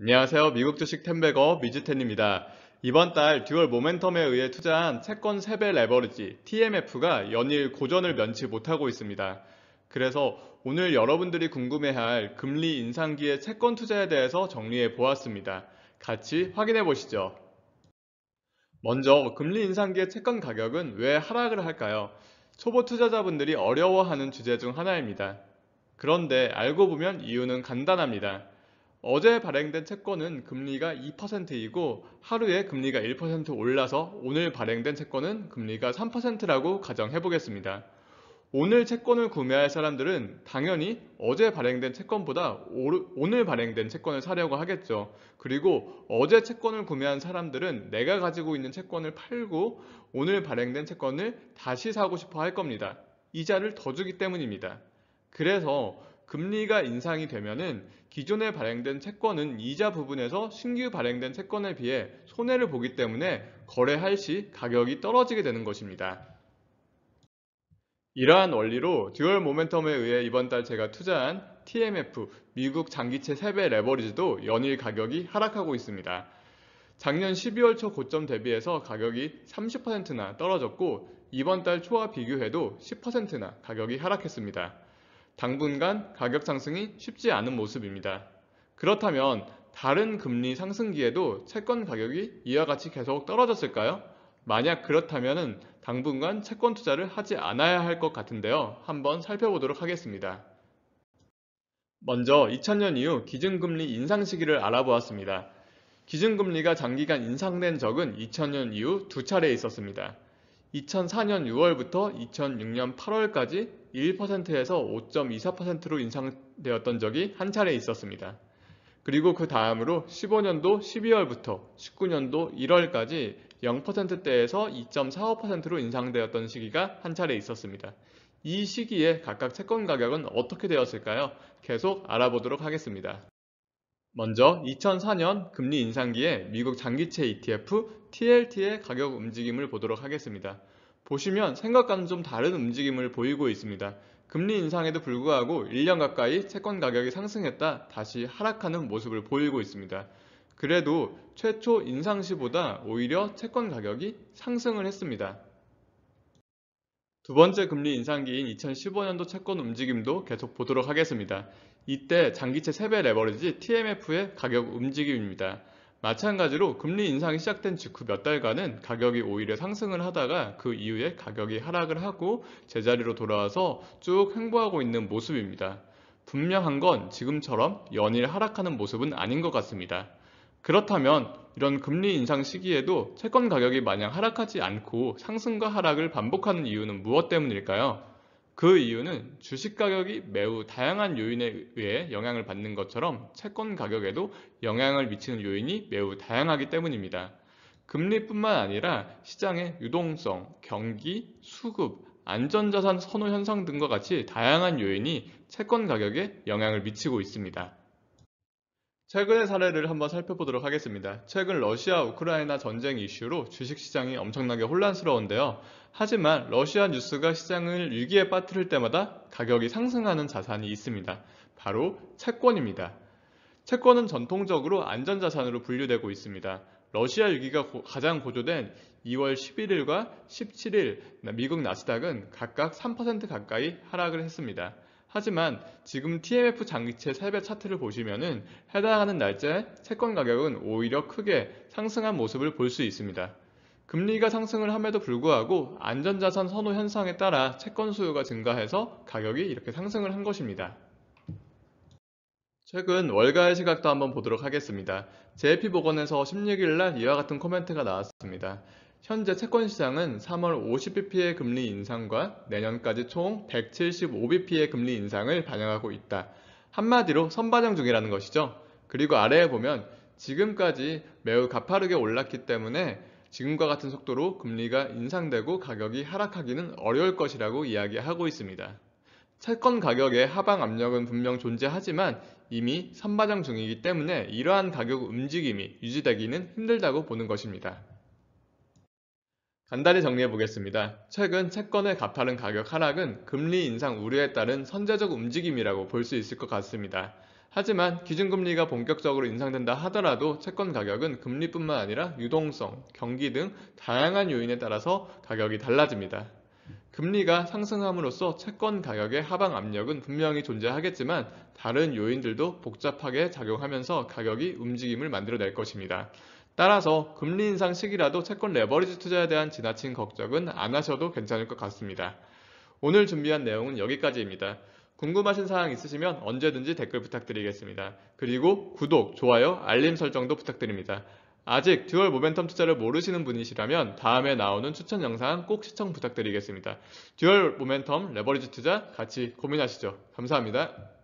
안녕하세요. 미국 주식 텐베거 미지텐입니다. 이번 달 듀얼 모멘텀에 의해 투자한 채권 3배 레버리지 TMF가 연일 고전을 면치 못하고 있습니다. 그래서 오늘 여러분들이 궁금해할 금리 인상기의 채권 투자에 대해서 정리해 보았습니다. 같이 확인해 보시죠. 먼저 금리 인상기의 채권 가격은 왜 하락을 할까요? 초보 투자자분들이 어려워하는 주제 중 하나입니다. 그런데 알고 보면 이유는 간단합니다. 어제 발행된 채권은 금리가 2%이고 하루에 금리가 1% 올라서 오늘 발행된 채권은 금리가 3%라고 가정해 보겠습니다. 오늘 채권을 구매할 사람들은 당연히 어제 발행된 채권보다 오늘 발행된 채권을 사려고 하겠죠. 그리고 어제 채권을 구매한 사람들은 내가 가지고 있는 채권을 팔고 오늘 발행된 채권을 다시 사고 싶어 할 겁니다. 이자를 더 주기 때문입니다. 그래서 금리가 인상이 되면은 기존에 발행된 채권은 이자 부분에서 신규 발행된 채권에 비해 손해를 보기 때문에 거래할 시 가격이 떨어지게 되는 것입니다. 이러한 원리로 듀얼 모멘텀에 의해 이번 달 제가 투자한 TMF 미국 장기채 3배 레버리지도 연일 가격이 하락하고 있습니다. 작년 12월 초 고점 대비해서 가격이 30%나 떨어졌고 이번 달 초와 비교해도 10%나 가격이 하락했습니다. 당분간 가격 상승이 쉽지 않은 모습입니다. 그렇다면 다른 금리 상승기에도 채권 가격이 이와 같이 계속 떨어졌을까요? 만약 그렇다면 당분간 채권 투자를 하지 않아야 할 것 같은데요. 한번 살펴보도록 하겠습니다. 먼저 2000년 이후 기준금리 인상 시기를 알아보았습니다. 기준금리가 장기간 인상된 적은 2000년 이후 두 차례 있었습니다. 2004년 6월부터 2006년 8월까지 1에서 5.24%로 인상되었던 적이 한 차례 있었습니다. 그리고 그 다음으로 15년도 12월부터 19년도 1월까지 0%대에서 2.45%로 인상되었던 시기가 한 차례 있었습니다. 이 시기에 각각 채권 가격은 어떻게 되었을까요? 계속 알아보도록 하겠습니다. 먼저 2004년 금리 인상기에 미국 장기채 ETF TLT의 가격 움직임을 보도록 하겠습니다. 보시면 생각과는 좀 다른 움직임을 보이고 있습니다. 금리 인상에도 불구하고 1년 가까이 채권 가격이 상승했다 다시 하락하는 모습을 보이고 있습니다. 그래도 최초 인상 시보다 오히려 채권 가격이 상승을 했습니다. 두 번째 금리 인상기인 2015년도 채권 움직임도 계속 보도록 하겠습니다. 이때 장기채 3배 레버리지 TMF의 가격 움직임입니다. 마찬가지로 금리 인상이 시작된 직후 몇 달간은 가격이 오히려 상승을 하다가 그 이후에 가격이 하락을 하고 제자리로 돌아와서 쭉 횡보하고 있는 모습입니다. 분명한 건 지금처럼 연일 하락하는 모습은 아닌 것 같습니다. 그렇다면 이런 금리 인상 시기에도 채권 가격이 마냥 하락하지 않고 상승과 하락을 반복하는 이유는 무엇 때문일까요? 그 이유는 주식 가격이 매우 다양한 요인에 의해 영향을 받는 것처럼 채권 가격에도 영향을 미치는 요인이 매우 다양하기 때문입니다. 금리뿐만 아니라 시장의 유동성, 경기, 수급, 안전자산 선호 현상 등과 같이 다양한 요인이 채권 가격에 영향을 미치고 있습니다. 최근의 사례를 한번 살펴보도록 하겠습니다. 최근 러시아 우크라이나 전쟁 이슈로 주식시장이 엄청나게 혼란스러운데요. 하지만 러시아 뉴스가 시장을 위기에 빠뜨릴 때마다 가격이 상승하는 자산이 있습니다. 바로 채권입니다. 채권은 전통적으로 안전자산으로 분류되고 있습니다. 러시아 위기가 가장 고조된 2월 11일과 17일 미국 나스닥은 각각 3% 가까이 하락을 했습니다. 하지만 지금 TMF 장기채 살배 차트를 보시면은 해당하는 날짜에 채권 가격은 오히려 크게 상승한 모습을 볼 수 있습니다. 금리가 상승을 함에도 불구하고 안전자산 선호 현상에 따라 채권 수요가 증가해서 가격이 이렇게 상승을 한 것입니다. 최근 월가의 시각도 한번 보도록 하겠습니다. JP보건에서 16일날 이와 같은 코멘트가 나왔습니다. 현재 채권시장은 3월 50bp의 금리 인상과 내년까지 총 175bp의 금리 인상을 반영하고 있다. 한마디로 선반영 중이라는 것이죠. 그리고 아래에 보면 지금까지 매우 가파르게 올랐기 때문에 지금과 같은 속도로 금리가 인상되고 가격이 하락하기는 어려울 것이라고 이야기하고 있습니다. 채권 가격의 하방 압력은 분명 존재하지만 이미 선반영 중이기 때문에 이러한 가격 움직임이 유지되기는 힘들다고 보는 것입니다. 간단히 정리해 보겠습니다. 최근 채권의 가파른 가격 하락은 금리 인상 우려에 따른 선제적 움직임이라고 볼 수 있을 것 같습니다. 하지만 기준금리가 본격적으로 인상된다 하더라도 채권 가격은 금리뿐만 아니라 유동성, 경기 등 다양한 요인에 따라서 가격이 달라집니다. 금리가 상승함으로써 채권 가격의 하방 압력은 분명히 존재하겠지만 다른 요인들도 복잡하게 작용하면서 가격이 움직임을 만들어낼 것입니다. 따라서 금리 인상 시기라도 채권 레버리지 투자에 대한 지나친 걱정은 안 하셔도 괜찮을 것 같습니다. 오늘 준비한 내용은 여기까지입니다. 궁금하신 사항 있으시면 언제든지 댓글 부탁드리겠습니다. 그리고 구독, 좋아요, 알림 설정도 부탁드립니다. 아직 듀얼 모멘텀 투자를 모르시는 분이시라면 다음에 나오는 추천 영상 꼭 시청 부탁드리겠습니다. 듀얼 모멘텀 레버리지 투자 같이 고민하시죠. 감사합니다.